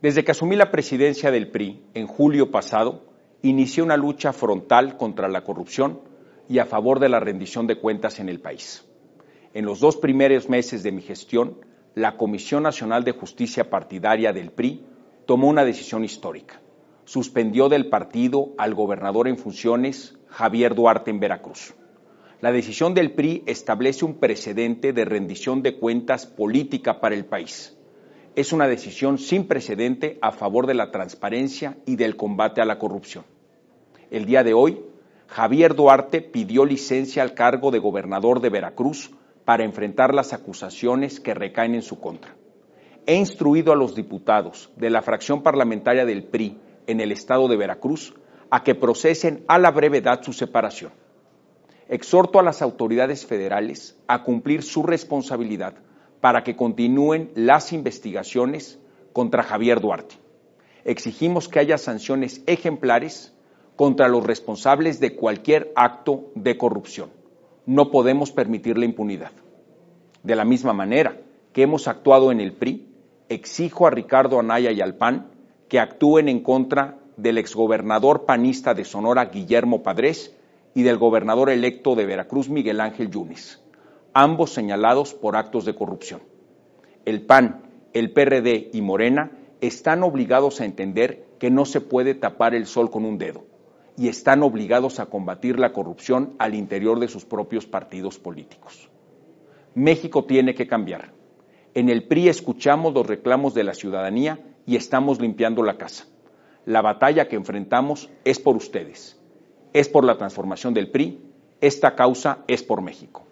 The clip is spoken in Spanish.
Desde que asumí la presidencia del PRI en julio pasado, inicié una lucha frontal contra la corrupción y a favor de la rendición de cuentas en el país. En los dos primeros meses de mi gestión, la Comisión Nacional de Justicia Partidaria del PRI tomó una decisión histórica. Suspendió del partido al gobernador en funciones, Javier Duarte, en Veracruz. La decisión del PRI establece un precedente de rendición de cuentas política para el país es una decisión sin precedente a favor de la transparencia y del combate a la corrupción. El día de hoy, Javier Duarte pidió licencia al cargo de gobernador de Veracruz para enfrentar las acusaciones que recaen en su contra. He instruido a los diputados de la fracción parlamentaria del PRI en el estado de Veracruz a que procesen a la brevedad su separación. Exhorto a las autoridades federales a cumplir su responsabilidad para que continúen las investigaciones contra Javier Duarte. Exigimos que haya sanciones ejemplares contra los responsables de cualquier acto de corrupción. No podemos permitir la impunidad. De la misma manera que hemos actuado en el PRI, exijo a Ricardo Anaya y al PAN que actúen en contra del exgobernador panista de Sonora, Guillermo Padres, y del gobernador electo de Veracruz, Miguel Ángel Yunes ambos señalados por actos de corrupción. El PAN, el PRD y Morena están obligados a entender que no se puede tapar el sol con un dedo y están obligados a combatir la corrupción al interior de sus propios partidos políticos. México tiene que cambiar. En el PRI escuchamos los reclamos de la ciudadanía y estamos limpiando la casa. La batalla que enfrentamos es por ustedes, es por la transformación del PRI, esta causa es por México.